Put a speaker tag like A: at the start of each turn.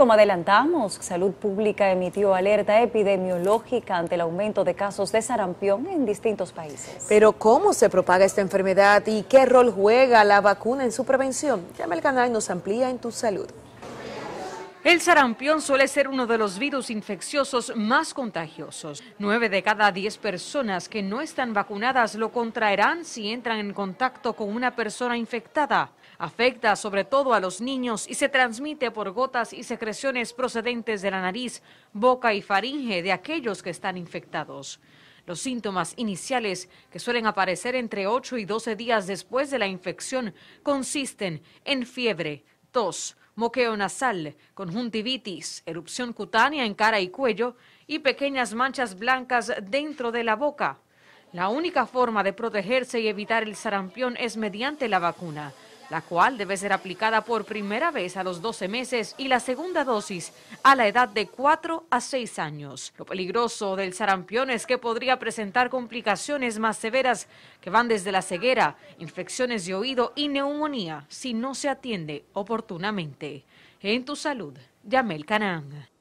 A: como adelantamos, Salud Pública emitió alerta epidemiológica ante el aumento de casos de sarampión en distintos países.
B: Pero ¿cómo se propaga esta enfermedad y qué rol juega la vacuna en su prevención? Llama el canal y nos amplía en tu salud.
C: El sarampión suele ser uno de los virus infecciosos más contagiosos. Nueve de cada diez personas que no están vacunadas lo contraerán si entran en contacto con una persona infectada. Afecta sobre todo a los niños y se transmite por gotas y secreciones procedentes de la nariz, boca y faringe de aquellos que están infectados. Los síntomas iniciales, que suelen aparecer entre 8 y 12 días después de la infección, consisten en fiebre, tos, moqueo nasal, conjuntivitis, erupción cutánea en cara y cuello y pequeñas manchas blancas dentro de la boca. La única forma de protegerse y evitar el sarampión es mediante la vacuna la cual debe ser aplicada por primera vez a los 12 meses y la segunda dosis a la edad de 4 a 6 años. Lo peligroso del sarampión es que podría presentar complicaciones más severas que van desde la ceguera, infecciones de oído y neumonía si no se atiende oportunamente. En tu salud, Yamel Canang.